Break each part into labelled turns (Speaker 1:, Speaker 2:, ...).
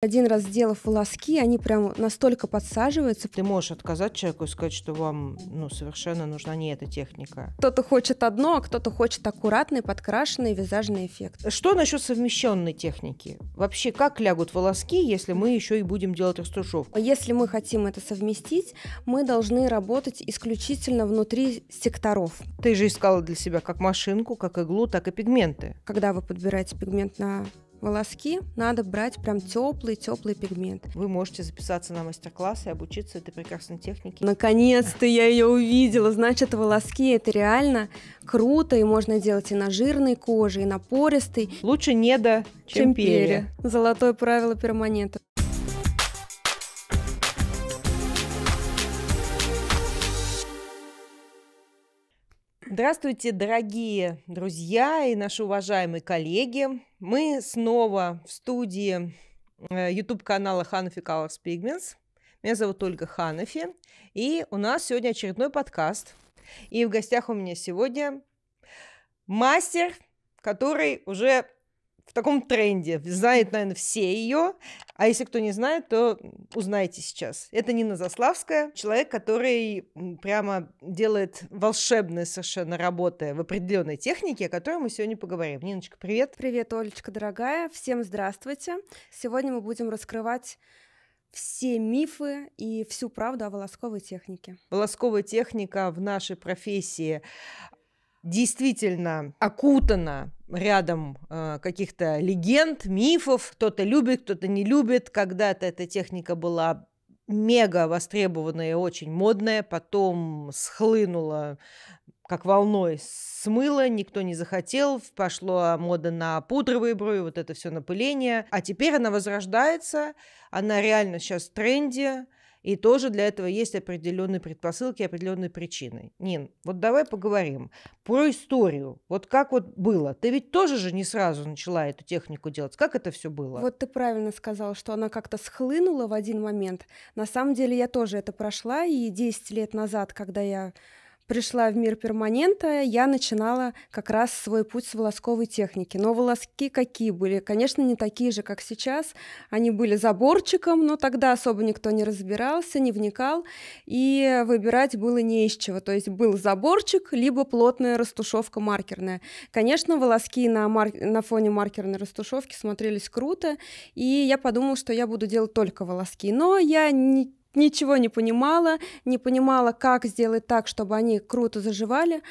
Speaker 1: Один раз сделав волоски, они прям настолько подсаживаются. Ты можешь
Speaker 2: отказать человеку и сказать, что вам ну, совершенно нужна не эта техника. Кто-то
Speaker 1: хочет одно, а кто-то хочет аккуратный, подкрашенный визажный эффект. Что насчет совмещенной техники? Вообще, как лягут волоски, если мы
Speaker 2: еще и будем делать растушевку?
Speaker 1: Если мы хотим это совместить, мы должны работать исключительно внутри секторов. Ты же искала для себя как машинку, как иглу, так и пигменты. Когда вы подбираете пигмент на волоски надо брать прям теплый-теплый пигмент. Вы можете записаться на мастер-класс и обучиться этой прекрасной технике. Наконец-то я ее увидела. Значит, волоски это реально круто, и можно делать и на жирной коже, и на пористой. Лучше не до, чем, чем Золотое правило перманента.
Speaker 2: Здравствуйте, дорогие друзья и наши уважаемые коллеги. Мы снова в студии э, YouTube-канала Hanafi Colors Pigments. Меня зовут Ольга Ханафи, и у нас сегодня очередной подкаст. И в гостях у меня сегодня мастер, который уже в таком тренде. Знает, наверное, все ее. А если кто не знает, то узнайте сейчас. Это Нина Заславская, человек, который прямо делает волшебные совершенно работы в определенной технике, о которой мы
Speaker 1: сегодня поговорим. Ниночка, привет. Привет, Олечка, дорогая. Всем здравствуйте. Сегодня мы будем раскрывать все мифы и всю правду о волосковой технике.
Speaker 2: Волосковая техника в нашей профессии действительно окутана рядом э, каких-то легенд, мифов. Кто-то любит, кто-то не любит. Когда-то эта техника была мега востребованная и очень модная, потом схлынула как волной смыло, никто не захотел, Пошло мода на пудровые брови, вот это все напыление. А теперь она возрождается, она реально сейчас в тренде, и тоже для этого есть определенные предпосылки, определенные причины. Нин, вот давай поговорим про историю. Вот как вот было? Ты ведь тоже же не сразу начала эту технику делать. Как это все было? Вот
Speaker 1: ты правильно сказал, что она как-то схлынула в один момент. На самом деле я тоже это прошла, и 10 лет назад, когда я пришла в мир перманента, я начинала как раз свой путь с волосковой техники. Но волоски какие были? Конечно, не такие же, как сейчас. Они были заборчиком, но тогда особо никто не разбирался, не вникал, и выбирать было не из чего. То есть был заборчик, либо плотная растушевка маркерная. Конечно, волоски на, мар... на фоне маркерной растушевки смотрелись круто, и я подумала, что я буду делать только волоски. Но я не ничего не понимала, не понимала, как сделать так, чтобы они круто заживали,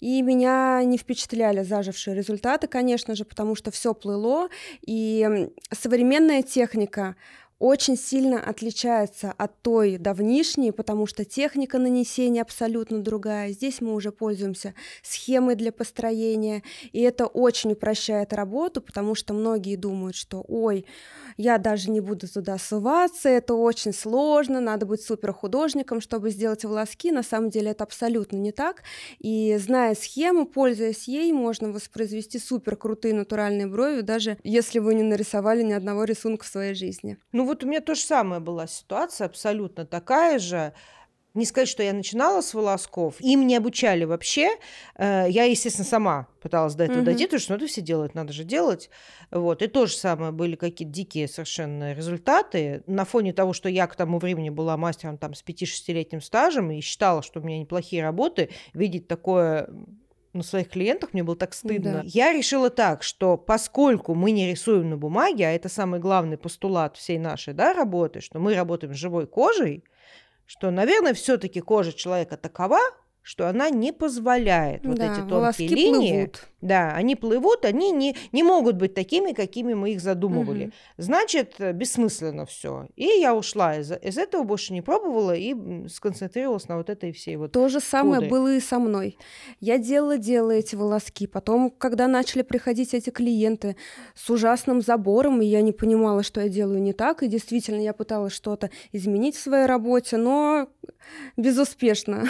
Speaker 1: и меня не впечатляли зажившие результаты, конечно же, потому что все плыло, и современная техника очень сильно отличается от той давнишней, потому что техника нанесения абсолютно другая. Здесь мы уже пользуемся схемой для построения, и это очень упрощает работу, потому что многие думают, что «Ой, я даже не буду туда суваться, это очень сложно, надо быть супер художником, чтобы сделать волоски. На самом деле это абсолютно не так. И зная схему, пользуясь ей, можно воспроизвести супер крутые натуральные брови, даже если вы не нарисовали ни одного рисунка в своей жизни. Ну вот у меня тоже самая была ситуация, абсолютно такая же. Не сказать, что я начинала
Speaker 2: с волосков. Им не обучали вообще. Э, я, естественно, сама пыталась до этого угу. дойти, потому что надо ну, все делать, надо же делать. Вот. И то же самое были какие-то дикие совершенно результаты. На фоне того, что я к тому времени была мастером там, с 5-6-летним стажем и считала, что у меня неплохие работы, видеть такое на своих клиентах, мне было так стыдно. Да. Я решила так, что поскольку мы не рисуем на бумаге, а это самый главный постулат всей нашей да, работы, что мы работаем с живой кожей, что, наверное, все-таки кожа человека такова, что она не позволяет вот да, эти тонкие линии. Плывут. Да, они плывут, они не, не могут быть такими, какими мы их задумывали. Угу. Значит, э, бессмысленно все. И я ушла из, из этого, больше не пробовала и сконцентрировалась на вот этой всей
Speaker 1: вот. То же самое куды. было и со мной. Я делала, делала эти волоски. Потом, когда начали приходить эти клиенты с ужасным забором, и я не понимала, что я делаю не так, и действительно я пыталась что-то изменить в своей работе, но безуспешно.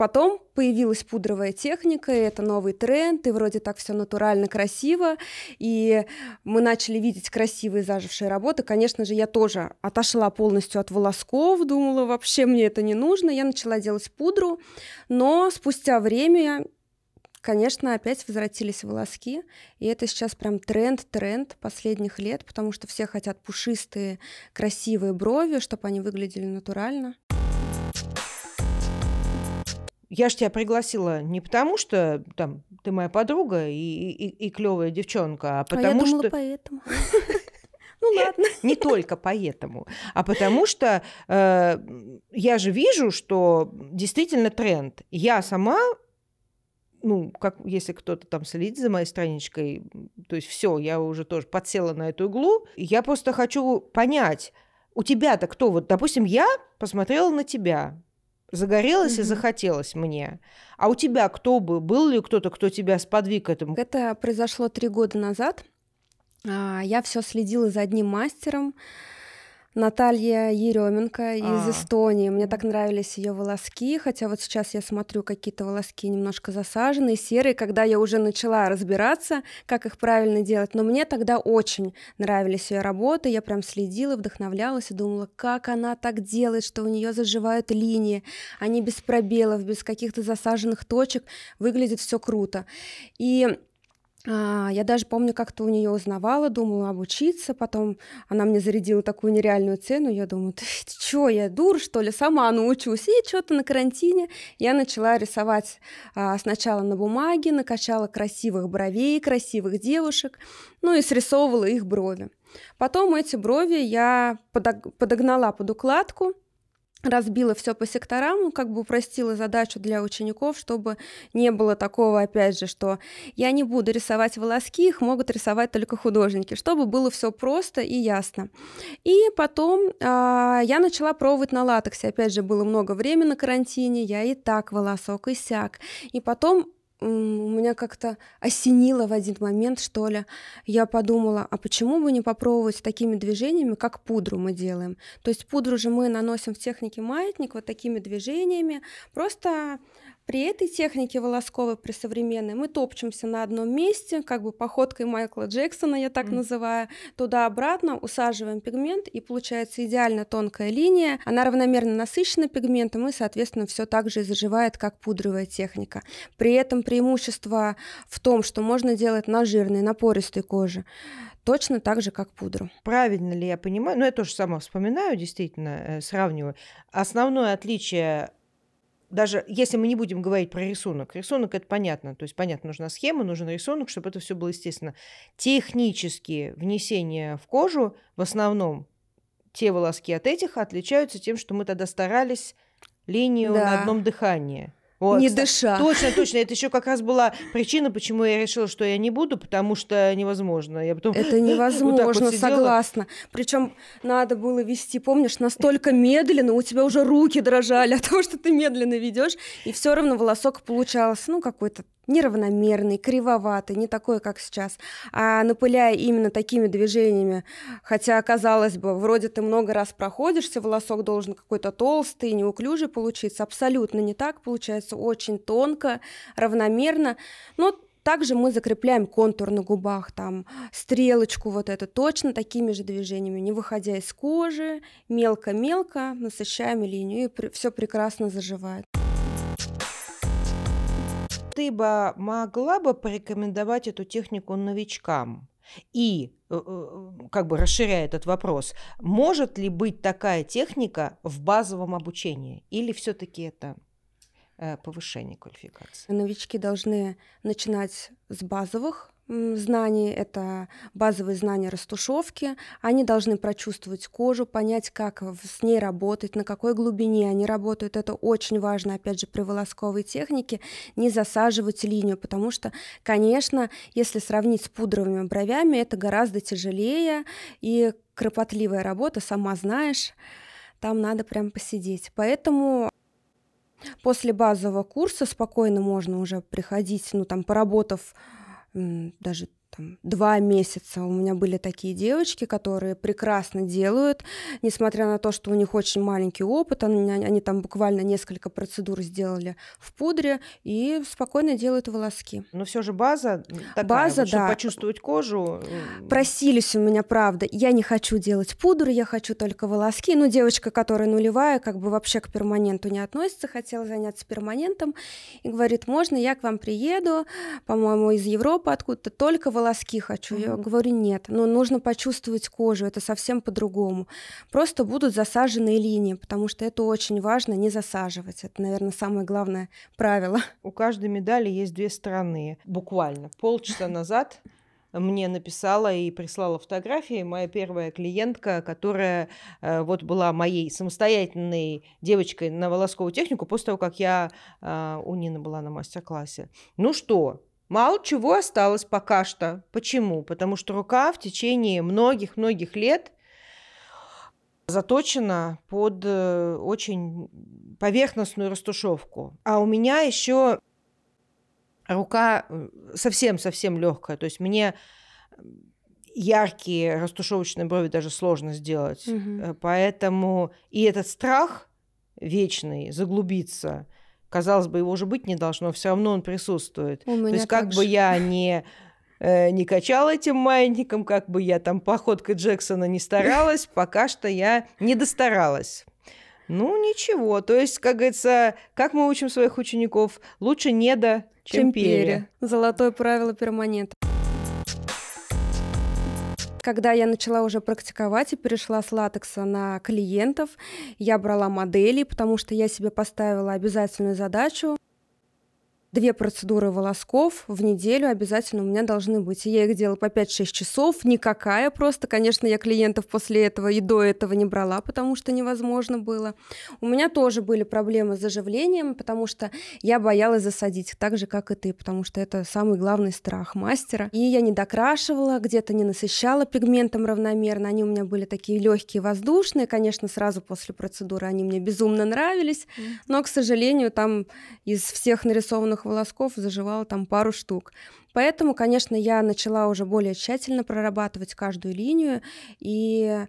Speaker 1: Потом появилась пудровая техника, и это новый тренд, и вроде так все натурально, красиво, и мы начали видеть красивые зажившие работы. Конечно же, я тоже отошла полностью от волосков, думала, вообще мне это не нужно. Я начала делать пудру, но спустя время Конечно, опять возвратились волоски, и это сейчас прям тренд-тренд последних лет, потому что все хотят пушистые, красивые брови, чтобы они выглядели натурально
Speaker 2: я ж тебя пригласила не потому, что там ты моя подруга и, и, и клевая девчонка, а потому а я что...
Speaker 1: поэтому.
Speaker 2: Ну ладно. Не только поэтому, а потому что э, я же вижу, что действительно тренд. Я сама, ну, как если кто-то там следит за моей страничкой, то есть все, я уже тоже подсела на эту иглу. Я просто хочу понять, у тебя-то кто? Вот, допустим, я посмотрела на тебя, загорелось mm-hmm. и
Speaker 1: захотелось мне. А у тебя кто бы? Был ли кто-то, кто тебя сподвиг к этому? Это произошло три года назад. А, я все следила за одним мастером. Наталья Еременко из а Эстонии. Мне так нравились ее волоски, хотя вот сейчас я смотрю какие-то волоски немножко засаженные, серые, когда я уже начала разбираться, как их правильно делать. Но мне тогда очень нравились ее работы, я прям следила, вдохновлялась и думала, как она так делает, что у нее заживают линии, они без пробелов, без каких-то засаженных точек, выглядит все круто. И а, я даже помню, как-то у нее узнавала, думала обучиться, потом она мне зарядила такую нереальную цену, я думаю, ты чё, я дур, что ли, сама научусь, и что-то на карантине я начала рисовать а, сначала на бумаге, накачала красивых бровей, красивых девушек, ну и срисовывала их брови. Потом эти брови я подогнала под укладку, разбила все по секторам, как бы упростила задачу для учеников, чтобы не было такого, опять же, что я не буду рисовать волоски, их могут рисовать только художники, чтобы было все просто и ясно. И потом э, я начала пробовать на латексе, опять же, было много времени на карантине, я и так волосок, и сяк. И потом у меня как-то осенило в один момент, что ли. Я подумала, а почему бы не попробовать такими движениями, как пудру мы делаем? То есть пудру же мы наносим в технике маятник вот такими движениями, просто при этой технике волосковой, при современной, мы топчемся на одном месте, как бы походкой Майкла Джексона, я так mm. называю, туда-обратно усаживаем пигмент, и получается идеально тонкая линия. Она равномерно насыщена пигментом, и, соответственно, все так же и заживает, как пудровая техника. При этом преимущество в том, что можно делать на жирной, на пористой коже точно так же, как пудру. Правильно ли я понимаю? Ну, я тоже
Speaker 2: сама вспоминаю, действительно, э, сравниваю. Основное отличие даже если мы не будем говорить про рисунок, рисунок это понятно, то есть понятно, нужна схема, нужен рисунок, чтобы это все было естественно. Технические внесения в кожу в основном те волоски от этих отличаются тем, что мы тогда старались линию да. на одном дыхании.
Speaker 1: Вот, не дыша. Точно, точно.
Speaker 2: Это еще как раз была причина, почему я решила, что я не буду,
Speaker 1: потому что невозможно. Я потом это невозможно, вот вот согласна. Причем надо было вести, помнишь, настолько медленно, у тебя уже руки дрожали от того, что ты медленно ведешь, и все равно волосок получался, ну какой-то неравномерный, кривоватый, не такой, как сейчас, а напыляя именно такими движениями, хотя, казалось бы, вроде ты много раз проходишься, волосок должен какой-то толстый, неуклюжий получиться, абсолютно не так, получается очень тонко, равномерно, но также мы закрепляем контур на губах, там стрелочку вот эту точно такими же движениями, не выходя из кожи, мелко-мелко насыщаем линию, и все прекрасно заживает ты бы могла бы порекомендовать эту технику
Speaker 2: новичкам? И, э, э, как бы расширяя этот вопрос, может ли быть такая техника в базовом обучении? Или все-таки это э, повышение квалификации?
Speaker 1: Новички должны начинать с базовых знаний, это базовые знания растушевки. Они должны прочувствовать кожу, понять, как с ней работать, на какой глубине они работают. Это очень важно, опять же, при волосковой технике, не засаживать линию, потому что, конечно, если сравнить с пудровыми бровями, это гораздо тяжелее и кропотливая работа, сама знаешь, там надо прям посидеть. Поэтому после базового курса спокойно можно уже приходить, ну там, поработав даже там, два месяца. У меня были такие девочки, которые прекрасно делают, несмотря на то, что у них очень маленький опыт, они, они там буквально несколько процедур сделали в пудре и спокойно делают волоски. Но все же база такая, база, вот, чтобы да. почувствовать кожу. Просились у меня, правда. Я не хочу делать пудру, я хочу только волоски. Ну, девочка, которая нулевая, как бы вообще к перманенту не относится, хотела заняться перманентом и говорит, можно я к вам приеду, по-моему, из Европы откуда-то, только волоски волоски хочу. Mm-hmm. Я говорю, нет, но ну, нужно почувствовать кожу, это совсем по-другому. Просто будут засаженные линии, потому что это очень важно, не засаживать. Это, наверное, самое главное правило. У каждой медали есть две стороны. Буквально полчаса назад
Speaker 2: мне написала и прислала фотографии моя первая клиентка, которая э, вот была моей самостоятельной девочкой на волосковую технику после того, как я э, у Нины была на мастер-классе. Ну что, Мало чего осталось пока что. Почему? Потому что рука в течение многих-многих лет заточена под э, очень поверхностную растушевку. А у меня еще рука э, совсем-совсем легкая. То есть мне э, яркие растушевочные брови даже сложно сделать. Угу. Поэтому и этот страх вечный заглубиться – казалось бы, его уже быть не должно, все равно он присутствует. У То есть как же. бы я не э, не качала этим маятником, как бы я там походкой Джексона не старалась, пока что я не достаралась. Ну, ничего. То есть, как говорится, как мы учим
Speaker 1: своих учеников, лучше не до, чем, чем пере. пере. Золотое правило перманента. Когда я начала уже практиковать и перешла с латекса на клиентов, я брала модели, потому что я себе поставила обязательную задачу две процедуры волосков в неделю обязательно у меня должны быть. я их делала по 5-6 часов, никакая просто. Конечно, я клиентов после этого и до этого не брала, потому что невозможно было. У меня тоже были проблемы с заживлением, потому что я боялась засадить, так же, как и ты, потому что это самый главный страх мастера. И я не докрашивала, где-то не насыщала пигментом равномерно. Они у меня были такие легкие, воздушные. Конечно, сразу после процедуры они мне безумно нравились, но, к сожалению, там из всех нарисованных белых волосков заживало там пару штук. Поэтому, конечно, я начала уже более тщательно прорабатывать каждую линию, и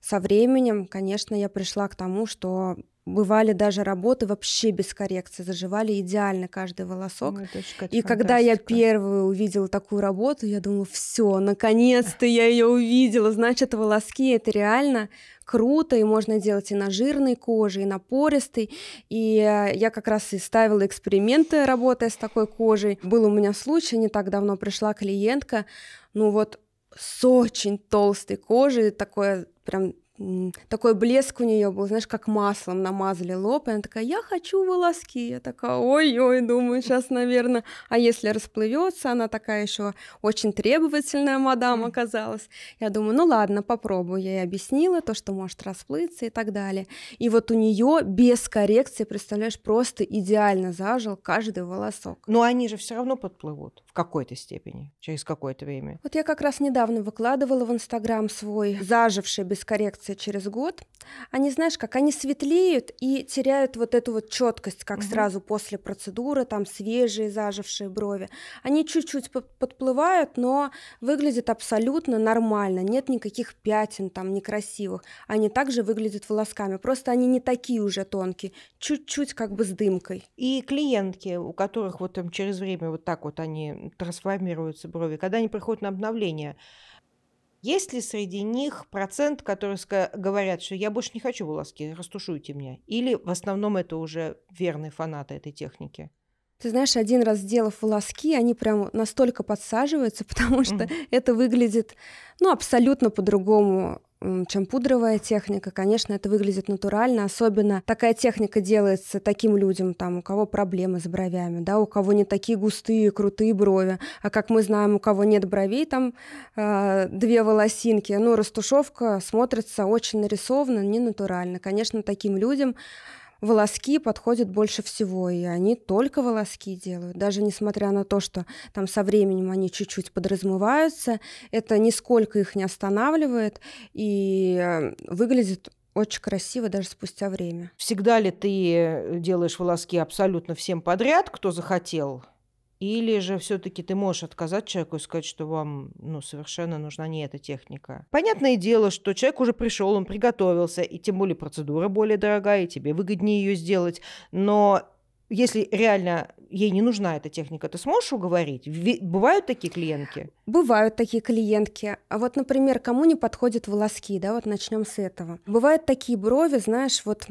Speaker 1: со временем, конечно, я пришла к тому, что бывали даже работы вообще без коррекции, заживали идеально каждый волосок. Ну, и когда я первую увидела такую работу, я думала, все, наконец-то я ее увидела, значит, волоски это реально круто, и можно делать и на жирной коже, и на пористой. И э, я как раз и ставила эксперименты, работая с такой кожей. Был у меня случай, не так давно пришла клиентка, ну вот с очень толстой кожей, такое прям такой блеск у нее был, знаешь, как маслом намазали лоб, и она такая, я хочу волоски, я такая, ой-ой, думаю, сейчас, наверное, а если расплывется, она такая еще очень требовательная мадам оказалась, я думаю, ну ладно, попробую, я ей объяснила то, что может расплыться и так далее, и вот у нее без коррекции, представляешь, просто идеально зажил каждый волосок. Но они же все равно
Speaker 2: подплывут в какой-то степени, через какое-то время.
Speaker 1: Вот я как раз недавно выкладывала в Инстаграм свой заживший без коррекции реакция через год, они, знаешь, как они светлеют и теряют вот эту вот четкость, как угу. сразу после процедуры, там свежие зажившие брови. Они чуть-чуть подплывают, но выглядят абсолютно нормально, нет никаких пятен там некрасивых. Они также выглядят волосками, просто они не такие уже тонкие, чуть-чуть как бы с дымкой.
Speaker 2: И клиентки, у которых вот там через время вот так вот они трансформируются брови, когда они приходят на обновление, есть ли среди них процент, которые говорят, что я больше не хочу булавки, растушуйте меня? Или в основном это уже верные фанаты этой техники?
Speaker 1: Ты знаешь, один раз сделав волоски, они прям настолько подсаживаются, потому что mm-hmm. это выглядит, ну, абсолютно по-другому чем пудровая техника. Конечно, это выглядит натурально, особенно такая техника делается таким людям, там, у кого проблемы с бровями, да, у кого не такие густые, крутые брови, а как мы знаем, у кого нет бровей, там э, две волосинки, ну, растушевка смотрится очень нарисованно, не натурально. Конечно, таким людям волоски подходят больше всего, и они только волоски делают. Даже несмотря на то, что там со временем они чуть-чуть подразмываются, это нисколько их не останавливает, и э, выглядит очень красиво даже спустя время.
Speaker 2: Всегда ли ты э, делаешь волоски абсолютно всем подряд, кто захотел? Или же все-таки ты можешь отказать человеку и сказать, что вам ну, совершенно нужна не эта техника. Понятное дело, что человек уже пришел, он приготовился, и тем более процедура более дорогая, и тебе выгоднее ее сделать. Но если реально ей не нужна эта техника, ты сможешь уговорить? Бывают такие клиентки?
Speaker 1: Бывают такие клиентки. А вот, например, кому не подходят волоски, да, вот начнем с этого. Бывают такие брови, знаешь, вот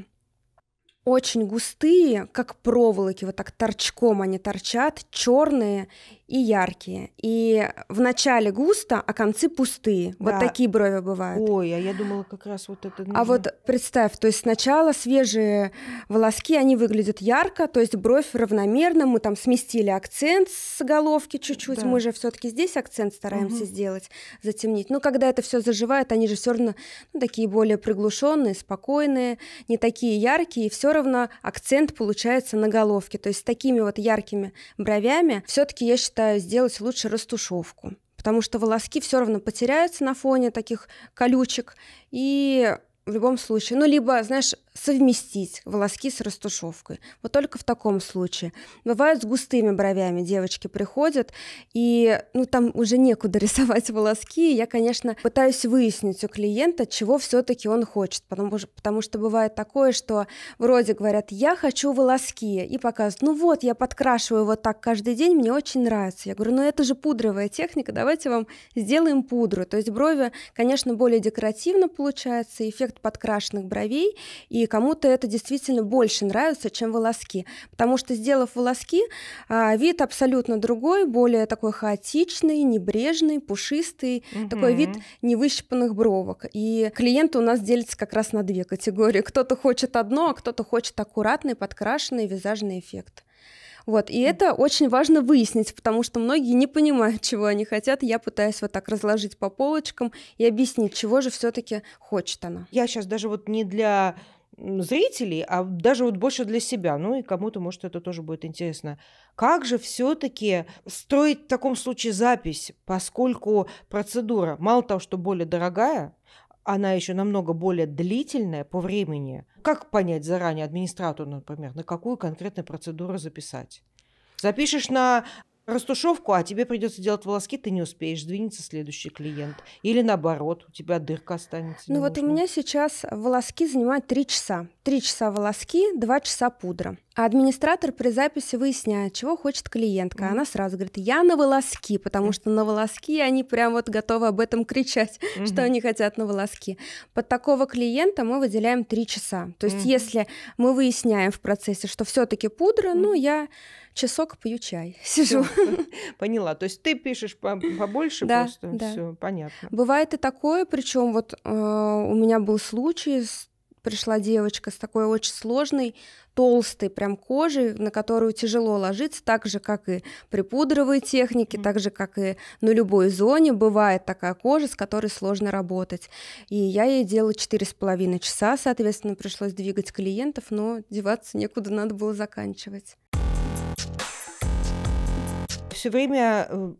Speaker 1: очень густые, как проволоки, вот так торчком они торчат, черные и яркие. И в начале густо, а концы пустые. Да. Вот такие брови бывают.
Speaker 2: Ой, а я думала как раз вот это. А нужно. А вот
Speaker 1: представь, то есть сначала свежие волоски, они выглядят ярко, то есть бровь равномерно, мы там сместили акцент с головки чуть-чуть, да. мы же все-таки здесь акцент стараемся угу. сделать, затемнить. Но когда это все заживает, они же все равно ну, такие более приглушенные, спокойные, не такие яркие, и все равно акцент получается на головке. То есть с такими вот яркими бровями все-таки, я считаю, сделать лучше растушевку потому что волоски все равно потеряются на фоне таких колючек, и в любом случае. Ну, либо, знаешь, совместить волоски с растушевкой. Вот только в таком случае. Бывают с густыми бровями девочки приходят, и ну, там уже некуда рисовать волоски. И я, конечно, пытаюсь выяснить у клиента, чего все-таки он хочет. Потому, потому что бывает такое, что вроде говорят, я хочу волоски, и показывают, ну вот, я подкрашиваю вот так каждый день, мне очень нравится. Я говорю, ну это же пудровая техника, давайте вам сделаем пудру. То есть брови, конечно, более декоративно получается, эффект подкрашенных бровей и кому-то это действительно больше нравится, чем волоски, потому что, сделав волоски, а, вид абсолютно другой, более такой хаотичный, небрежный, пушистый, угу. такой вид невыщипанных бровок. И клиенты у нас делятся как раз на две категории. Кто-то хочет одно, а кто-то хочет аккуратный, подкрашенный визажный эффект. Вот, и это очень важно выяснить, потому что многие не понимают, чего они хотят. Я пытаюсь вот так разложить по полочкам и объяснить, чего же все-таки хочет она. Я сейчас даже вот не для зрителей, а даже вот больше для себя. Ну и кому-то, может, это
Speaker 2: тоже будет интересно. Как же все-таки строить в таком случае запись, поскольку процедура, мало того, что более дорогая, она еще намного более длительная по времени. Как понять заранее администратору, например, на какую конкретную процедуру записать? Запишешь на растушевку, а тебе придется делать волоски, ты не успеешь, двинется следующий клиент. Или наоборот, у тебя дырка останется. Ну вот
Speaker 1: у меня сейчас волоски занимают три часа. три часа волоски, два часа пудра. А администратор при записи выясняет, чего хочет клиентка. mm Она сразу говорит, я на волоски, потому что на волоски они прям вот готовы об этом кричать, mm-hmm. что они хотят на волоски. Под такого клиента мы выделяем 3 часа. То есть mm-hmm. если мы выясняем в процессе, что все таки пудра, ну я часок пью чай, сижу.
Speaker 2: Всё. Поняла. То есть ты пишешь побольше да, просто? Да. Все,
Speaker 1: понятно. Бывает и такое, причем вот э, у меня был случай с пришла девочка с такой очень сложной, толстой прям кожей, на которую тяжело ложиться, так же, как и при пудровой технике, так же, как и на любой зоне бывает такая кожа, с которой сложно работать. И я ей делала 4,5 часа, соответственно, пришлось двигать клиентов, но деваться некуда, надо было заканчивать. Все время э,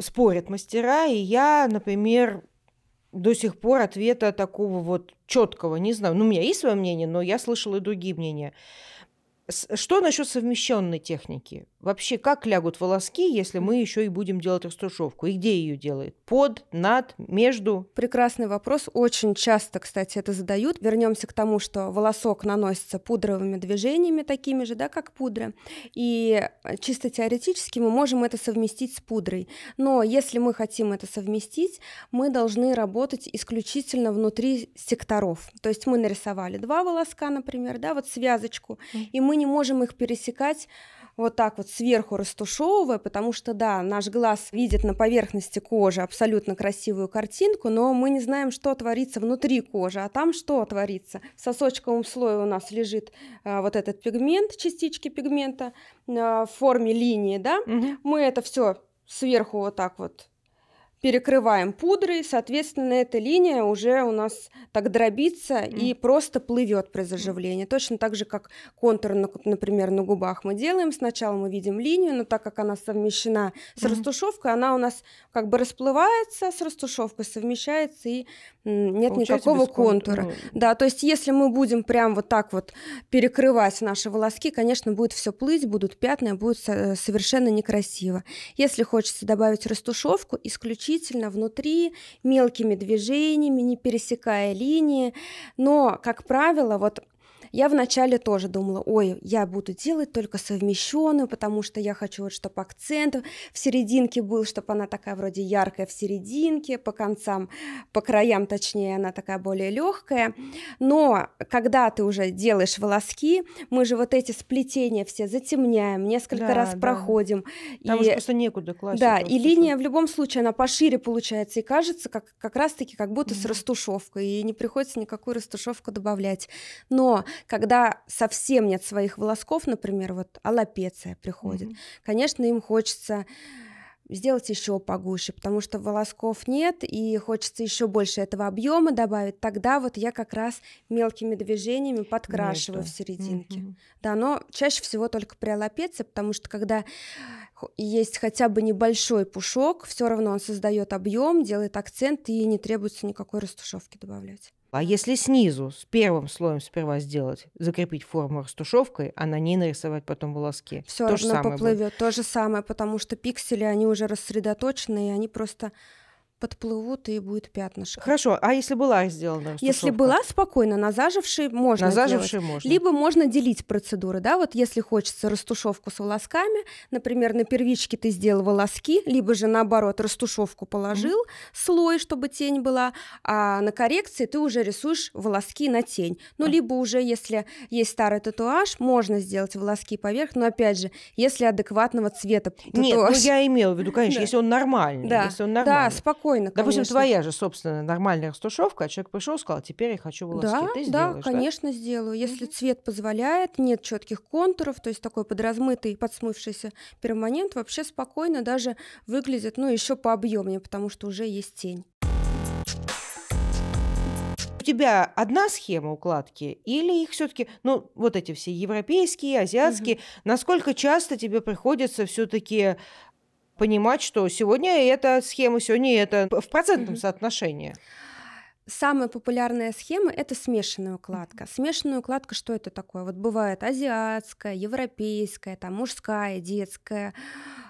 Speaker 1: спорят мастера,
Speaker 2: и я, например, до сих пор ответа такого вот четкого не знаю. Ну, у меня есть свое мнение, но я слышала и другие мнения. Что насчет совмещенной техники? Вообще, как лягут волоски, если мы еще и будем делать растушевку? И где ее
Speaker 1: делают? Под, над, между? Прекрасный вопрос. Очень часто, кстати, это задают. Вернемся к тому, что волосок наносится пудровыми движениями, такими же, да, как пудра. И э, чисто теоретически мы можем это совместить с пудрой. Но если мы хотим это совместить, мы должны работать исключительно внутри секторов. То есть мы нарисовали два волоска, например, да, вот связочку, и мы не можем их пересекать вот так вот сверху растушевывая, потому что, да, наш глаз видит на поверхности кожи абсолютно красивую картинку, но мы не знаем, что творится внутри кожи, а там что творится. В сосочковом слое у нас лежит а, вот этот пигмент, частички пигмента а, в форме линии, да, угу. мы это все сверху вот так вот перекрываем пудрой, соответственно, эта линия уже у нас так дробится mm. и просто плывет при заживлении. Точно так же, как контур, например, на губах мы делаем. Сначала мы видим линию, но так как она совмещена с растушевкой, она у нас как бы расплывается с растушевкой, совмещается и нет Получается никакого контура. контура. Да, то есть если мы будем прям вот так вот перекрывать наши волоски, конечно, будет все плыть, будут пятна, будет э, совершенно некрасиво. Если хочется добавить растушевку, исключительно исключительно внутри, мелкими движениями, не пересекая линии. Но, как правило, вот я вначале тоже думала, ой, я буду делать только совмещенную, потому что я хочу, вот, чтобы акцент в серединке был, чтобы она такая вроде яркая в серединке, по концам, по краям, точнее, она такая более легкая. Но когда ты уже делаешь волоски, мы же вот эти сплетения все затемняем, несколько да, раз да. проходим. Там и... же просто некуда
Speaker 2: класть. Да, и
Speaker 1: линия в любом случае, она пошире получается и кажется как, как раз-таки как будто mm-hmm. с растушевкой, и не приходится никакую растушевку добавлять. Но когда совсем нет своих волосков, например, вот аллопеция приходит, mm-hmm. конечно, им хочется сделать еще погуще, потому что волосков нет, и хочется еще больше этого объема добавить, тогда вот я как раз мелкими движениями подкрашиваю Между. в серединке. Угу. Да, но чаще всего только при аллопеции, потому что когда есть хотя бы небольшой пушок, все равно он создает объем, делает акцент и не требуется никакой растушевки
Speaker 2: добавлять. А если снизу, с первым слоем сперва сделать, закрепить форму растушевкой, а на ней нарисовать потом волоски. Все равно поплывет.
Speaker 1: То же самое, потому что пиксели, они уже рассредоточены, и они просто подплывут и будет пятнышко. Хорошо,
Speaker 2: а если была сделана растушевка? Если была,
Speaker 1: спокойно, на заживший можно На заживший можно. Либо можно делить процедуры, да, вот если хочется растушевку с волосками, например, на первичке ты сделал волоски, либо же наоборот растушевку положил, mm-hmm. слой, чтобы тень была, а на коррекции ты уже рисуешь волоски на тень. Ну, mm-hmm. либо уже, если есть старый татуаж, можно сделать волоски поверх, но опять же, если адекватного цвета татуаж. Нет, ну я
Speaker 2: имела в виду, конечно, если он нормальный. Да, если он нормальный. да спокойно
Speaker 1: спокойно, конечно. Допустим, твоя же
Speaker 2: собственно, нормальная растушевка, а человек пришел, сказал, теперь я хочу волоски. Да, Ты да, сделаешь, конечно,
Speaker 1: да? сделаю. Если mm-hmm. цвет позволяет, нет четких контуров, то есть такой подразмытый, подсмывшийся перманент вообще спокойно даже выглядит, ну, еще по объемнее, потому что уже есть тень.
Speaker 2: У тебя одна схема укладки или их все-таки, ну вот эти все европейские, азиатские, угу. насколько часто тебе приходится все-таки понимать, что сегодня эта схема, сегодня
Speaker 1: это в процентном mm-hmm. соотношении. Самая популярная схема — это смешанная укладка. Смешанная укладка, что это такое? Вот бывает азиатская, европейская, там, мужская, детская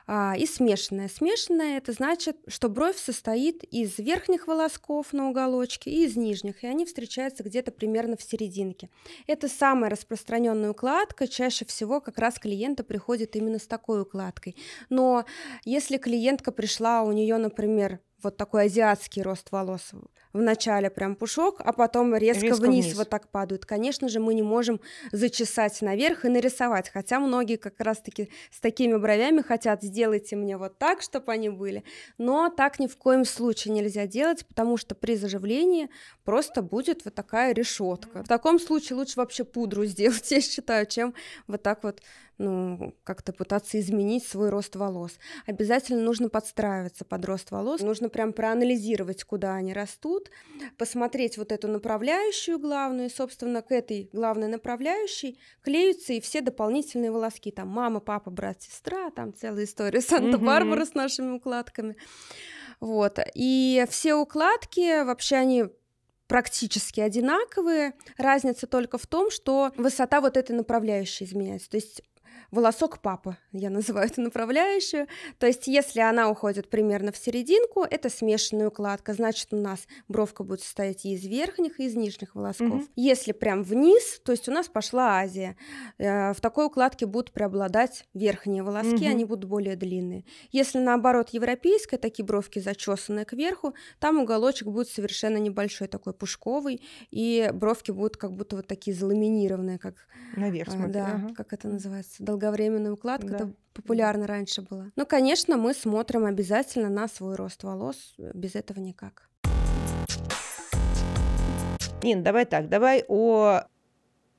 Speaker 1: а, и смешанная. Смешанная — это значит, что бровь состоит из верхних волосков на уголочке и из нижних, и они встречаются где-то примерно в серединке. Это самая распространенная укладка, чаще всего как раз клиенты приходят именно с такой укладкой. Но если клиентка пришла, у нее, например, вот такой азиатский рост волос. Вначале прям пушок, а потом резко, резко вниз, вниз вот так падают. Конечно же, мы не можем зачесать наверх и нарисовать, хотя многие как раз-таки с такими бровями хотят «сделайте мне вот так, чтобы они были», но так ни в коем случае нельзя делать, потому что при заживлении просто будет вот такая решетка. В таком случае лучше вообще пудру сделать, я считаю, чем вот так вот ну, как-то пытаться изменить свой рост волос. Обязательно нужно подстраиваться под рост волос, нужно прям проанализировать, куда они растут, посмотреть вот эту направляющую главную, и, собственно, к этой главной направляющей клеются и все дополнительные волоски, там мама, папа, брат, сестра, там целая история Санта-Барбара mm-hmm. с нашими укладками. Вот. И все укладки, вообще они практически одинаковые. Разница только в том, что высота вот этой направляющей изменяется. То есть волосок папы, я называю это направляющую. То есть если она уходит примерно в серединку, это смешанная укладка, значит у нас бровка будет состоять из верхних, и из нижних волосков. Угу. Если прям вниз, то есть у нас пошла Азия, э, в такой укладке будут преобладать верхние волоски, угу. они будут более длинные. Если наоборот европейская, такие бровки зачесанные кверху, там уголочек будет совершенно небольшой, такой пушковый, и бровки будут как будто вот такие заламинированные, как... Наверх э, смотри, да, ага. как это называется, долговременная укладка, да. это популярно раньше было. Ну, конечно, мы смотрим обязательно на свой рост волос, без этого никак. Нин, давай так, давай
Speaker 2: о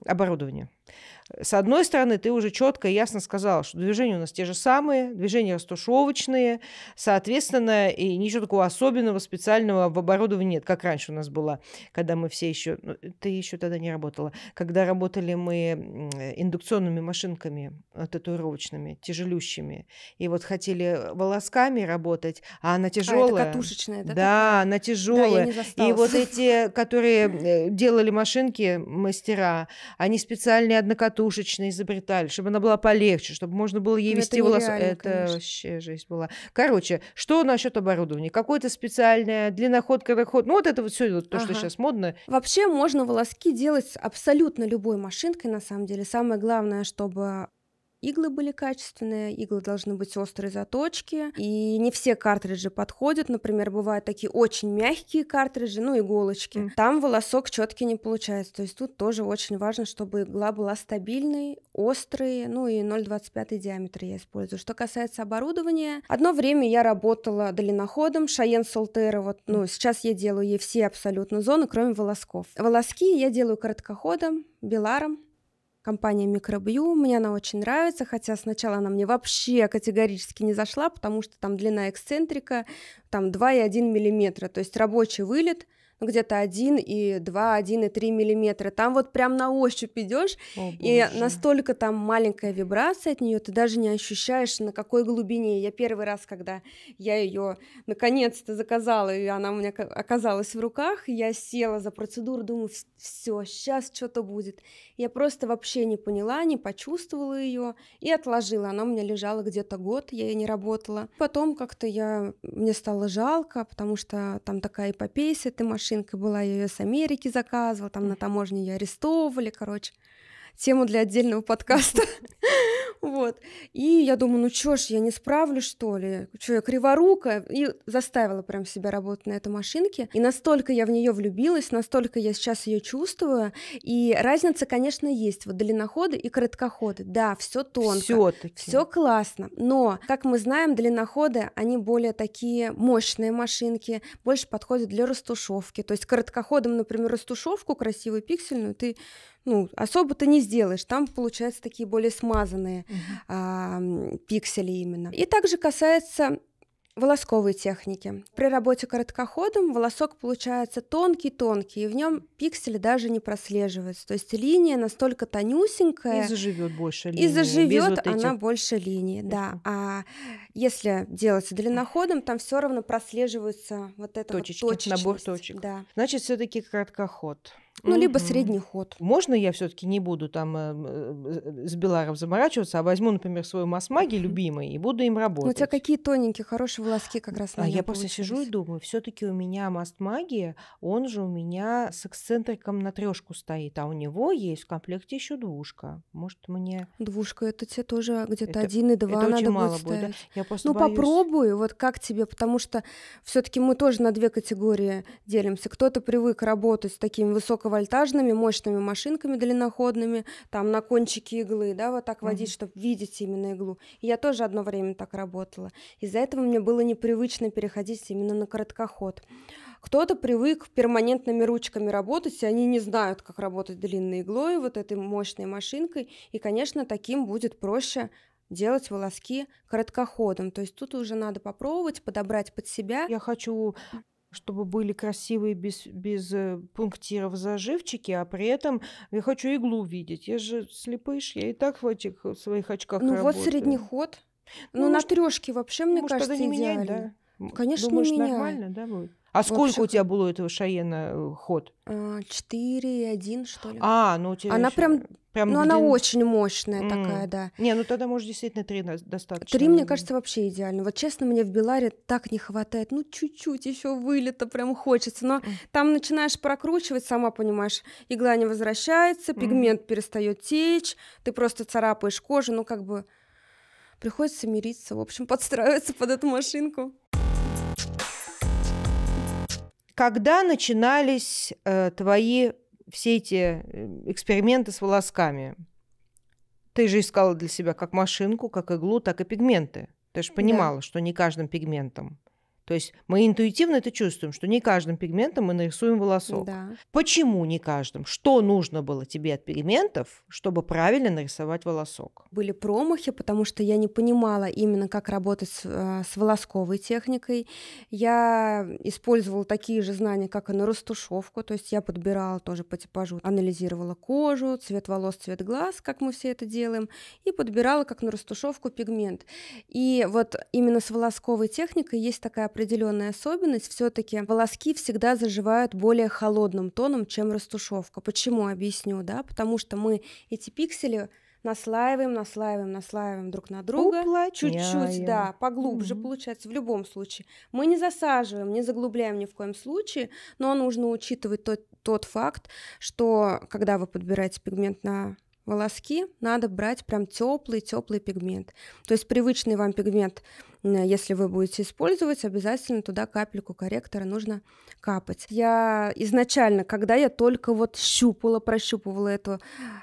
Speaker 2: оборудовании. С одной стороны, ты уже четко и ясно сказала, что движения у нас те же самые, движения растушевочные, соответственно, и ничего такого особенного, специального в оборудовании нет, как раньше у нас было, когда мы все еще, ну, ты еще тогда не работала, когда работали мы индукционными машинками татуировочными, тяжелющими, и вот хотели волосками работать, а она тяжелая. А, это катушечная, да? Да, она тяжелая. Да, и вот эти, которые э, делали машинки мастера, они специальные однокатушечные катушечно изобретали, чтобы она была полегче, чтобы можно было ей ну, вести волосы. Это конечно. вообще жесть была. Короче, что насчет оборудования? Какое-то
Speaker 1: специальное, длинноход, короход. Ну, вот это вот все вот то, ага. что сейчас модно. Вообще можно волоски делать с абсолютно любой машинкой, на самом деле. Самое главное, чтобы Иглы были качественные, иглы должны быть острые заточки, и не все картриджи подходят. Например, бывают такие очень мягкие картриджи, ну, иголочки. Mm. Там волосок четкий не получается. То есть тут тоже очень важно, чтобы игла была стабильной, острой, ну и 0,25 диаметр я использую. Что касается оборудования, одно время я работала дальноходом, Шаен Солтера, вот, ну, сейчас я делаю ей все абсолютно зоны, кроме волосков. Волоски я делаю короткоходом, беларом, компания Microbio, мне она очень нравится, хотя сначала она мне вообще категорически не зашла, потому что там длина эксцентрика там 2,1 миллиметра, то есть рабочий вылет – где-то 1 и 2, 1 и 3 миллиметра. Там вот прям на ощупь идешь, и настолько там маленькая вибрация от нее, ты даже не ощущаешь, на какой глубине. Я первый раз, когда я ее наконец-то заказала, и она у меня оказалась в руках, я села за процедуру, думаю, все, сейчас что-то будет. Я просто вообще не поняла, не почувствовала ее и отложила. Она у меня лежала где-то год, я ей не работала. Потом как-то я мне стало жалко, потому что там такая эпопея с этой машиной, машинка была, я ее с Америки заказывала, там на таможне ее арестовывали, короче. Тему для отдельного подкаста. Вот. И я думаю, ну чё ж, я не справлюсь, что ли? Чё, я криворука? И заставила прям себя работать на этой машинке. И настолько я в нее влюбилась, настолько я сейчас ее чувствую. И разница, конечно, есть. Вот длинноходы и короткоходы. Да, все тонко. все Все классно. Но, как мы знаем, длинноходы, они более такие мощные машинки, больше подходят для растушевки. То есть короткоходом, например, растушевку красивую пиксельную ты ну, особо-то не сделаешь. Там получаются такие более смазанные uh пиксели именно. И также касается волосковой техники. При работе короткоходом волосок получается тонкий-тонкий, и в нем пиксели даже не прослеживаются. То есть линия настолько тонюсенькая. И
Speaker 2: заживет больше линии. И заживет вот она этих...
Speaker 1: больше линии, да. А если делается длинноходом, там все равно прослеживаются вот это точечки,
Speaker 2: вот точечность. набор точек. Да. Значит, все-таки короткоход. Ну, либо mm-hmm. средний ход. Можно я все-таки не буду там эм, э, с Беларов заморачиваться, а возьму, например, свою масмаги любимые и буду им работать. Ну, Но у тебя
Speaker 1: какие тоненькие, хорошие волоски как раз на А я просто сижу и
Speaker 2: думаю, все-таки у меня мастмагия, он же у меня с эксцентриком на трешку стоит, а у него есть в комплекте еще двушка. Может,
Speaker 1: мне... Двушка, это тебе тоже где-то один и два это надо очень будет ставить. Будет, да? я просто ну, боюсь. попробуй, вот как тебе, потому что все-таки мы тоже на две категории делимся. Кто-то привык работать с такими высоко высоковольтажными, мощными машинками длинноходными, там на кончике иглы, да, вот так водить, mm-hmm. чтобы видеть именно иглу. И я тоже одно время так работала. Из-за этого мне было непривычно переходить именно на короткоход. Кто-то привык перманентными ручками работать, и они не знают, как работать длинной иглой, вот этой мощной машинкой. И, конечно, таким будет проще делать волоски короткоходом. То есть тут уже надо попробовать, подобрать под себя. Я хочу чтобы были красивые без, без э, пунктиров заживчики, а при этом
Speaker 2: я хочу иглу видеть. Я же слепыш, я и так в этих э, своих очках Ну работаю. вот средний
Speaker 1: ход. Ну, ну на трешке вообще, мне может, кажется, не идеально. Менять, да? Конечно, Думаешь, не меняет. нормально, да, будет?
Speaker 2: А сколько общем... у тебя было этого Шаена э, ход?
Speaker 1: А, четыре и один, что ли.
Speaker 2: А, ну у тебя Она еще... прям Прям ну, где... она очень
Speaker 1: мощная mm. такая, да.
Speaker 2: Не, ну тогда, может, действительно три достаточно. Три, мне кажется,
Speaker 1: вообще идеально. Вот честно, мне в Беларе так не хватает. Ну, чуть-чуть еще вылета прям хочется. Но mm. там начинаешь прокручивать, сама понимаешь, игла не возвращается, пигмент mm. перестает течь, ты просто царапаешь кожу, ну, как бы приходится мириться, в общем, подстраиваться под эту машинку. Когда начинались э, твои все эти э,
Speaker 2: эксперименты с волосками? Ты же искала для себя как машинку, как иглу, так и пигменты. Ты же понимала, да. что не каждым пигментом то есть мы интуитивно это чувствуем, что не каждым пигментом мы нарисуем волосок. Да. Почему не каждым? Что нужно было тебе от пигментов, чтобы правильно нарисовать волосок?
Speaker 1: Были промахи, потому что я не понимала именно, как работать с, э, с волосковой техникой. Я использовала такие же знания, как и на растушевку, то есть я подбирала тоже по типажу, анализировала кожу, цвет волос, цвет глаз, как мы все это делаем, и подбирала, как на растушевку, пигмент. И вот именно с волосковой техникой есть такая определенная особенность. Все-таки волоски всегда заживают более холодным тоном, чем растушевка. Почему? Объясню, да, потому что мы эти пиксели наслаиваем, наслаиваем, наслаиваем друг на друга. Чуть-чуть, да, поглубже угу. получается в любом случае. Мы не засаживаем, не заглубляем ни в коем случае, но нужно учитывать тот, тот факт, что когда вы подбираете пигмент на волоски, надо брать прям теплый-теплый пигмент. То есть привычный вам пигмент, если вы будете использовать, обязательно туда капельку корректора нужно капать. Я изначально, когда я только вот щупала, прощупывала эту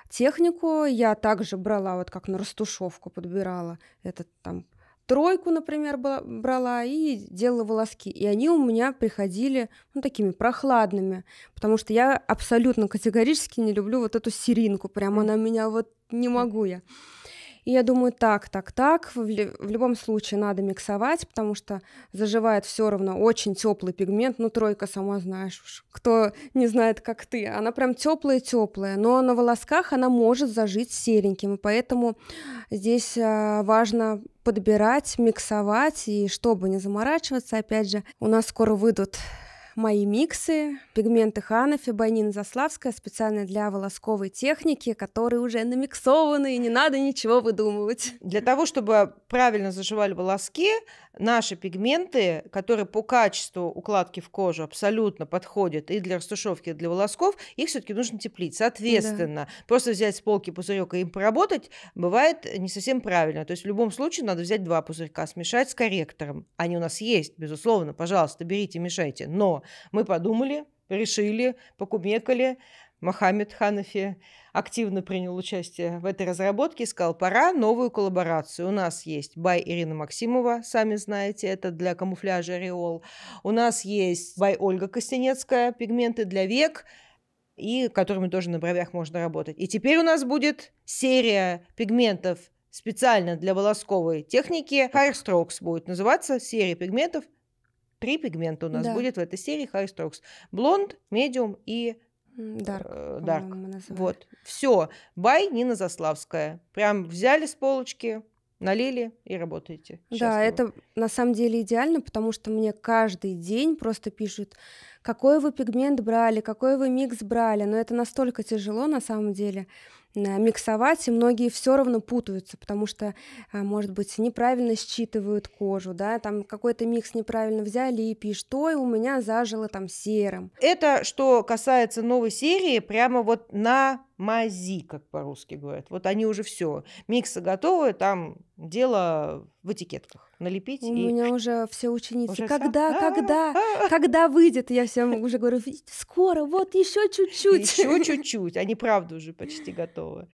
Speaker 1: технику, я также брала вот как на растушевку подбирала этот там тройку, например, брала и делала волоски. И они у меня приходили ну, такими прохладными, потому что я абсолютно категорически не люблю вот эту серинку, прямо она меня вот не могу я. И я думаю, так, так, так, в, в любом случае надо миксовать, потому что заживает все равно очень теплый пигмент, ну тройка сама знаешь уж, кто не знает, как ты, она прям теплая теплая, но на волосках она может зажить сереньким, и поэтому здесь а, важно подбирать, миксовать, и чтобы не заморачиваться, опять же, у нас скоро выйдут мои миксы, пигменты Хана, Фебанин Заславская, специально для волосковой техники, которые уже намиксованы, и не надо ничего выдумывать. Для того, чтобы
Speaker 2: правильно заживали волоски, наши пигменты, которые по качеству укладки в кожу абсолютно подходят и для растушевки, и для волосков, их все-таки нужно теплить. Соответственно, да. просто взять с полки пузырек и им поработать бывает не совсем правильно. То есть в любом случае надо взять два пузырька, смешать с корректором. Они у нас есть, безусловно, пожалуйста, берите, мешайте. Но мы подумали, решили, покумекали, Мохаммед Ханафи активно принял участие в этой разработке и сказал, пора новую коллаборацию. У нас есть бай Ирина Максимова, сами знаете, это для камуфляжа ореол. У нас есть бай Ольга Костенецкая, пигменты для век, и которыми тоже на бровях можно работать. И теперь у нас будет серия пигментов специально для волосковой техники. Hair Strokes будет называться, серия пигментов. Три пигмента у нас да. будет в этой серии High Strokes. Блонд, медиум и Дарк. Э, Дарк. Вот. Все. Бай Нина Заславская. Прям взяли с полочки, налили и работаете. Счастливо. Да,
Speaker 1: это на самом деле идеально, потому что мне каждый день просто пишут, какой вы пигмент брали, какой вы микс брали. Но это настолько тяжело на самом деле миксовать, и многие все равно путаются, потому что, а, может быть, неправильно считывают кожу, да, там какой-то микс неправильно взяли и пишут, ой, у меня зажило там серым.
Speaker 2: Это, что касается новой серии, прямо вот на мази, как по-русски говорят. Вот они уже все. Миксы готовы, там дело в этикетках налепить.
Speaker 1: У и... меня уже все ученицы. Уже когда, все? А. когда, когда выйдет? Я всем уже говорю, скоро,
Speaker 2: вот еще чуть-чуть. Еще чуть-чуть. Они правда уже почти готовы.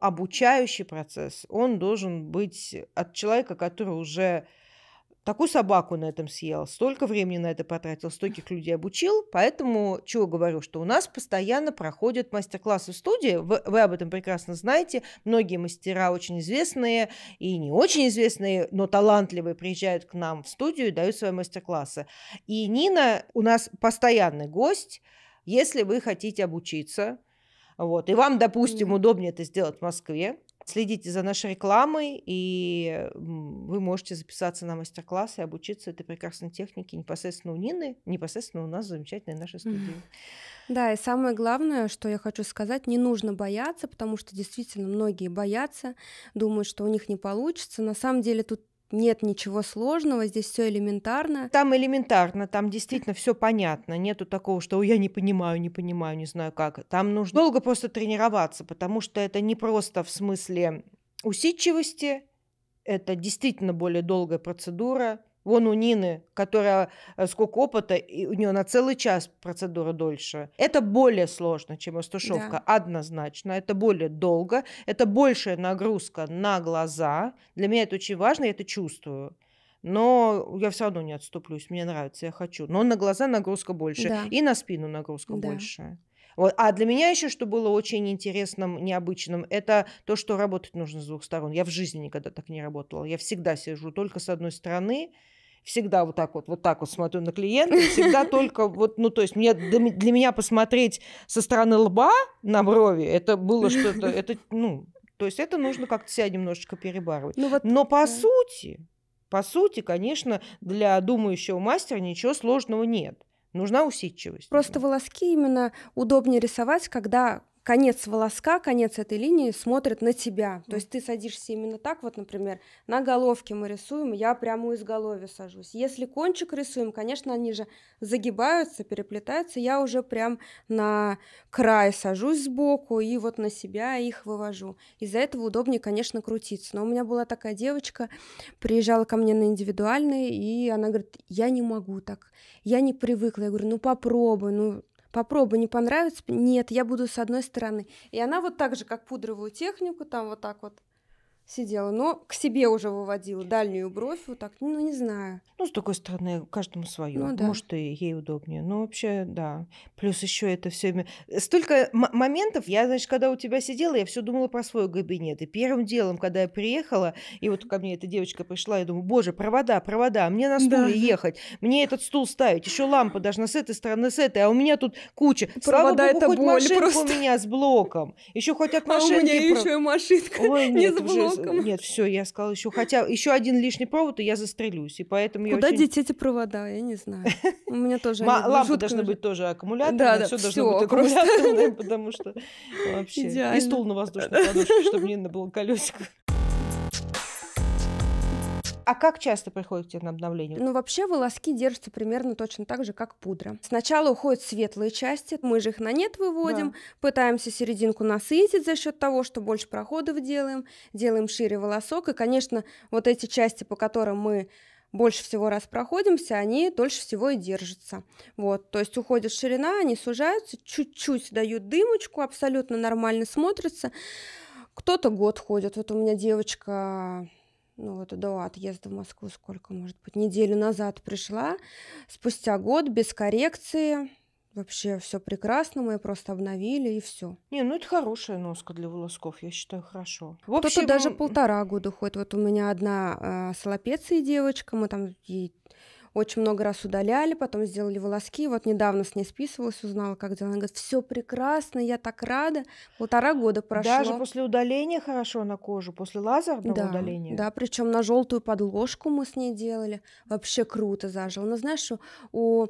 Speaker 2: Обучающий процесс, он должен быть от человека, который уже такую собаку на этом съел, столько времени на это потратил, стольких людей обучил. Поэтому, чего говорю, что у нас постоянно проходят мастер-классы в студии. Вы, вы об этом прекрасно знаете. Многие мастера очень известные и не очень известные, но талантливые приезжают к нам в студию и дают свои мастер-классы. И Нина у нас постоянный гость. Если вы хотите обучиться, вот, и вам, допустим, удобнее это сделать в Москве, Следите за нашей рекламой, и вы можете записаться на мастер-класс и обучиться этой прекрасной технике непосредственно у Нины, непосредственно у нас в замечательной нашей студии.
Speaker 1: Да, и самое главное, что я хочу сказать, не нужно бояться, потому что действительно многие боятся, думают, что у них не получится. На самом деле тут нет ничего сложного, здесь все элементарно. Там элементарно, там действительно все понятно. Нету такого, что я не понимаю, не понимаю,
Speaker 2: не знаю как. Там нужно долго просто тренироваться, потому что это не просто в смысле усидчивости, это действительно более долгая процедура, Вон у Нины, которая э, сколько опыта, и у нее на целый час процедура дольше. Это более сложно, чем растушевка, да. однозначно. Это более долго, это большая нагрузка на глаза. Для меня это очень важно, я это чувствую. Но я все равно не отступлюсь, мне нравится, я хочу. Но на глаза нагрузка больше, да. и на спину нагрузка да. больше. Вот. А для меня еще, что было очень интересным, необычным, это то, что работать нужно с двух сторон. Я в жизни никогда так не работала. Я всегда сижу только с одной стороны, всегда вот так вот, вот так вот смотрю на клиента, всегда только вот, ну, то есть мне, для меня посмотреть со стороны лба на брови, это было что-то, это, ну, то есть это нужно как-то себя немножечко перебарывать. Ну, вот, Но по да. сути, по сути, конечно, для думающего мастера ничего сложного нет. Нужна усидчивость.
Speaker 1: Просто волоски именно удобнее рисовать, когда конец волоска, конец этой линии смотрит на тебя. То есть ты садишься именно так, вот, например, на головке мы рисуем, я прямо из головы сажусь. Если кончик рисуем, конечно, они же загибаются, переплетаются, я уже прям на край сажусь сбоку и вот на себя их вывожу. Из-за этого удобнее, конечно, крутиться. Но у меня была такая девочка, приезжала ко мне на индивидуальный, и она говорит, я не могу так, я не привыкла. Я говорю, ну попробуй, ну попробуй, не понравится? Нет, я буду с одной стороны. И она вот так же, как пудровую технику, там вот так вот сидела, но к себе уже выводила дальнюю бровь, вот так, ну, не знаю. Ну,
Speaker 2: с другой стороны, каждому свое. Ну, да. Может, и ей удобнее. Ну, вообще, да. Плюс еще это все. Столько моментов, я, значит, когда у тебя сидела, я все думала про свой кабинет. И первым делом, когда я приехала, и вот ко мне эта девочка пришла, я думаю, боже, провода, провода, мне на стуле да. ехать, мне этот стул ставить, еще лампа должна с этой стороны, с этой, а у меня тут куча. Провода Слава богу, это хоть боль машинка просто. у меня с блоком. Еще хоть от машинки. А у меня про... еще и машинка. Ой, нет, не с блоком ребенком. Нет, все, я сказала еще, хотя еще один лишний провод, и я застрелюсь, и поэтому Куда я очень... деть
Speaker 1: эти провода, я не знаю. У меня тоже Лампы должны быть
Speaker 2: тоже аккумуляторные, все должно быть аккумуляторное, потому что вообще... И стул на воздушной подушке, чтобы не было колесико. А как часто приходит тебе на обновление? Ну,
Speaker 1: вообще волоски держатся примерно точно так же, как пудра. Сначала уходят светлые части, мы же их на нет выводим, да. пытаемся серединку насытить за счет того, что больше проходов делаем, делаем шире волосок. И, конечно, вот эти части, по которым мы больше всего раз проходимся, они дольше всего и держатся. Вот, то есть уходит ширина, они сужаются, чуть-чуть дают дымочку, абсолютно нормально смотрятся. Кто-то год ходит. Вот у меня девочка ну вот до отъезда в Москву сколько, может быть, неделю назад пришла, спустя год без коррекции, вообще все прекрасно, мы просто обновили и все. Не, ну это хорошая носка для волосков, я считаю, хорошо. В общем... Кто-то даже полтора года ходит. Вот у меня одна э, а, солопец девочка, мы там ей очень много раз удаляли, потом сделали волоски. Вот недавно с ней списывалась, узнала, как дела. Она говорит, все прекрасно, я так рада. Полтора года прошло. Даже после удаления хорошо на кожу, после лазерного да, удаления. Да, причем на желтую подложку мы с ней делали. Вообще круто зажил. Но знаешь, у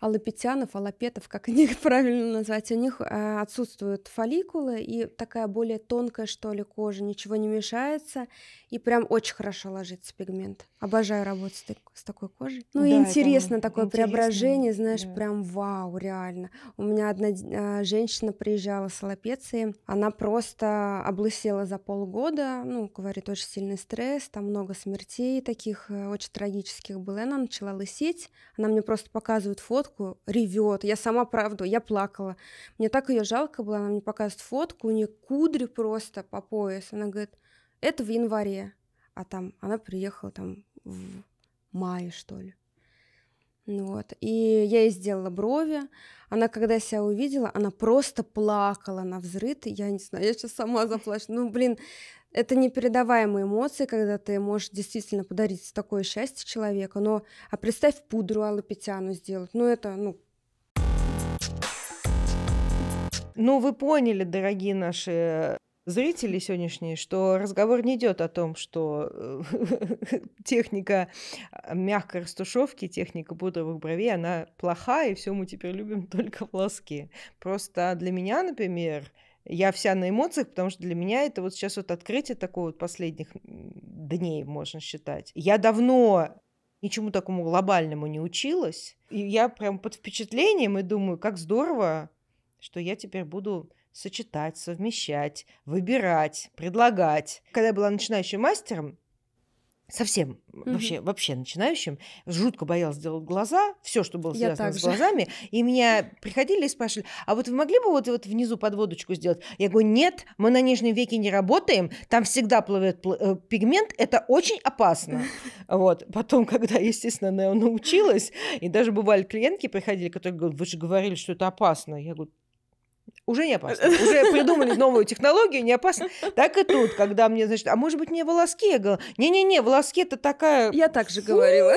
Speaker 1: аллопетянов, аллопетов, как они их правильно назвать, у них э, отсутствуют фолликулы и такая более тонкая, что ли, кожа, ничего не мешается, и прям очень хорошо ложится пигмент. Обожаю работать с, такой кожей. Ну да, и интересно такое интересно, преображение, знаешь, да. прям вау, реально. У меня одна а, женщина приезжала с аллопецией, она просто облысела за полгода, ну, говорит, очень сильный стресс, там много смертей таких, э, очень трагических было, и она начала лысеть, она мне просто показывает фотку, фотку, ревет. Я сама, правду, я плакала. Мне так ее жалко было, она мне показывает фотку, у нее кудри просто по пояс. Она говорит, это в январе. А там она приехала там в мае, что ли. Ну вот. И я ей сделала брови. Она, когда себя увидела, она просто плакала на взрыт. Я не знаю, я сейчас сама заплачу. Ну, блин, это непередаваемые эмоции, когда ты можешь действительно подарить такое счастье человеку. Но, а представь пудру алопетяну сделать. Ну, это, ну,
Speaker 2: ну, вы поняли, дорогие наши э, зрители сегодняшние, что разговор не идет о том, что э, техника э, мягкой растушевки, техника пудровых бровей, она плохая, и все мы теперь любим только волоски. Просто для меня, например, я вся на эмоциях, потому что для меня это вот сейчас вот открытие такое вот последних дней, можно считать. Я давно ничему такому глобальному не училась. И я прям под впечатлением и думаю, как здорово, что я теперь буду сочетать, совмещать, выбирать, предлагать. Когда я была начинающим мастером, совсем mm вообще вообще начинающим жутко боялась делать глаза все что было связано с глазами и меня приходили и спрашивали а вот вы могли бы вот вот внизу подводочку сделать я говорю нет мы на нижнем веке не работаем там всегда плывет э, пигмент это очень опасно вот потом когда естественно научилась и даже бывали клиентки приходили которые говорят вы же говорили что это опасно я говорю уже не опасно. Уже придумали новую технологию, не опасно. Так и тут, когда мне, значит, а может быть, мне волоски? Я говорила, не-не-не, волоски это такая... Я так же говорила.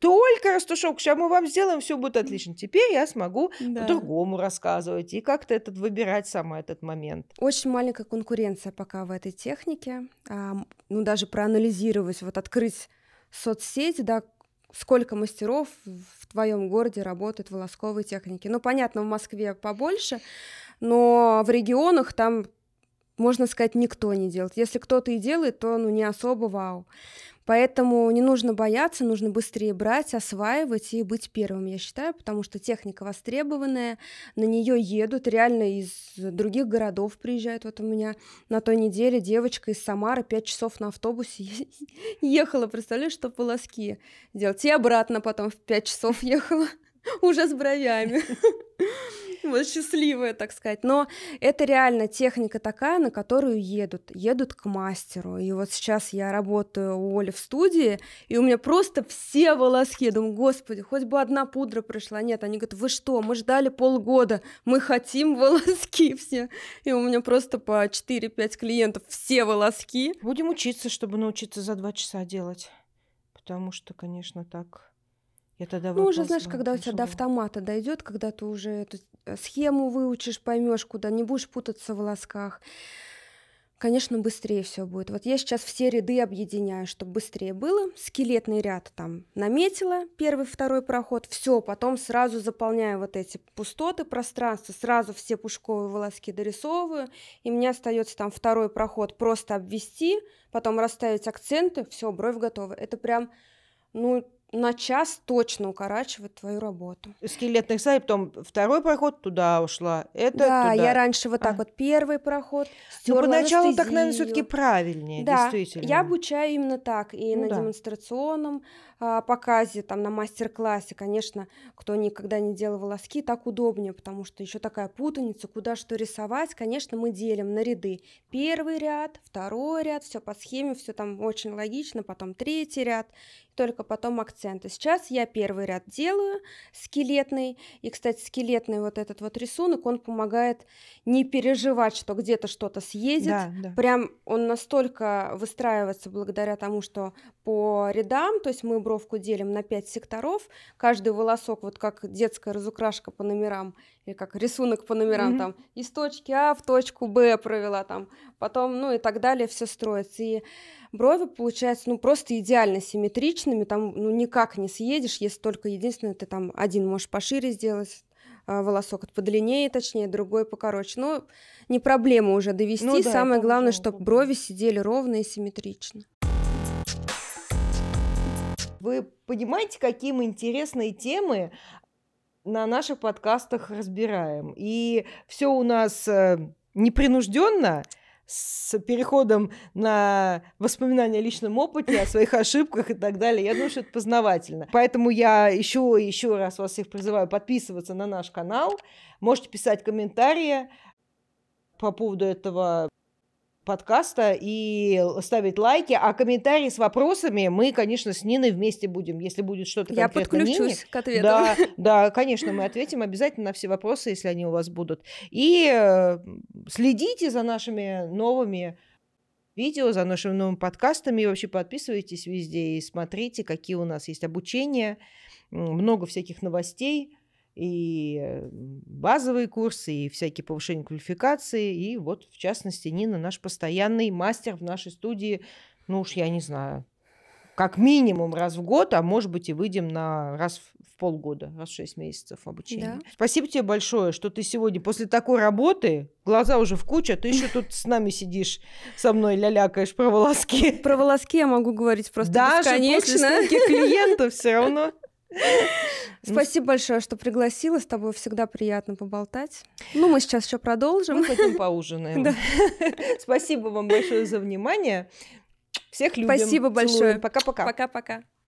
Speaker 2: Только растушок, сейчас мы вам сделаем, все будет отлично. Теперь я смогу по-другому рассказывать и как-то этот
Speaker 1: выбирать сама этот момент. Очень маленькая конкуренция пока в этой технике. А, ну, даже проанализировать, вот открыть соцсети, да, сколько мастеров, твоем городе работают волосковые техники. Ну, понятно, в Москве побольше, но в регионах там, можно сказать, никто не делает. Если кто-то и делает, то ну, не особо вау. Поэтому не нужно бояться, нужно быстрее брать, осваивать и быть первым, я считаю, потому что техника востребованная, на нее едут, реально из других городов приезжают. Вот у меня на той неделе девочка из Самары 5 часов на автобусе ехала, представляешь, что полоски делать. И обратно потом в 5 часов ехала, уже с бровями. вот счастливая, так сказать. Но это реально техника такая, на которую едут. Едут к мастеру. И вот сейчас я работаю у Оли в студии, и у меня просто все волоски. Я думаю, господи, хоть бы одна пудра пришла. Нет, они говорят, вы что, мы ждали полгода, мы хотим волоски все. И у меня просто по 4-5 клиентов все волоски. Будем
Speaker 2: учиться, чтобы научиться за два часа делать. Потому что, конечно, так это да ну, уже знаешь, когда у
Speaker 1: тебя до автомата дойдет, когда ты уже эту э, схему выучишь, поймешь, куда не будешь путаться в волосках, конечно, быстрее все будет. Вот я сейчас все ряды объединяю, чтобы быстрее было. Скелетный ряд там наметила, первый, второй проход, все, потом сразу заполняю вот эти пустоты пространства, сразу все пушковые волоски дорисовываю, и мне остается там второй проход просто обвести, потом расставить акценты, все, бровь готова. Это прям ну, на час точно укорачивает твою работу.
Speaker 2: Скелетный сайт, потом второй проход туда ушла, это Да, туда. я раньше
Speaker 1: вот так а. вот первый проход. Ну, поначалу анестезию. так, наверное, все таки правильнее, да, действительно. я обучаю именно так, и ну, на да. демонстрационном а, показе, там на мастер-классе, конечно, кто никогда не делал волоски, так удобнее, потому что еще такая путаница, куда что рисовать, конечно, мы делим на ряды. Первый ряд, второй ряд, все по схеме, все там очень логично, потом третий ряд, только потом акценты. Сейчас я первый ряд делаю скелетный, и, кстати, скелетный вот этот вот рисунок, он помогает не переживать, что где-то что-то съедет, да, да. прям он настолько выстраивается благодаря тому, что по рядам, то есть мы бровку делим на 5 секторов, каждый волосок, вот как детская разукрашка по номерам, или как рисунок по номерам, mm-hmm. там, из точки А в точку Б провела, там, потом, ну и так далее, все строится. И брови получаются, ну, просто идеально симметричными, там, ну, никак не съедешь, если только единственное, ты там один можешь пошире сделать, а, волосок подлиннее, точнее, другой покороче. Но не проблема уже довести. Ну, да, Самое главное, чтобы брови сидели ровно и симметрично.
Speaker 2: Вы понимаете, какие мы интересные темы на наших подкастах разбираем. И все у нас э, непринужденно с переходом на воспоминания о личном опыте, о своих ошибках и так далее. Я думаю, что это познавательно. Поэтому я еще еще раз вас всех призываю подписываться на наш канал. Можете писать комментарии по поводу этого подкаста и ставить лайки. А комментарии с вопросами мы, конечно, с Ниной вместе будем. Если будет что-то конкретно Я подключусь Нине, к ответу. Да, да, конечно, мы ответим обязательно на все вопросы, если они у вас будут. И э, следите за нашими новыми видео, за нашими новыми подкастами. И вообще подписывайтесь везде и смотрите, какие у нас есть обучения. Много всяких новостей и э, базовые курсы, и всякие повышения квалификации, и вот, в частности, Нина, наш постоянный мастер в нашей студии, ну уж я не знаю, как минимум раз в год, а может быть и выйдем на раз в полгода, раз в 6 месяцев обучения. Да. Спасибо тебе большое, что ты сегодня после такой работы, глаза уже в кучу, а ты еще тут с нами сидишь, со мной лялякаешь про волоски.
Speaker 1: Про волоски я могу говорить просто Даже бесконечно. Даже после клиентов все равно. Ну, Спасибо большое, что пригласила. С тобой всегда приятно поболтать. Ну, мы сейчас еще продолжим. Мы хотим
Speaker 2: поужинаем.
Speaker 1: Спасибо вам большое за внимание.
Speaker 2: Всех любим. Спасибо большое. Пока-пока. Пока-пока.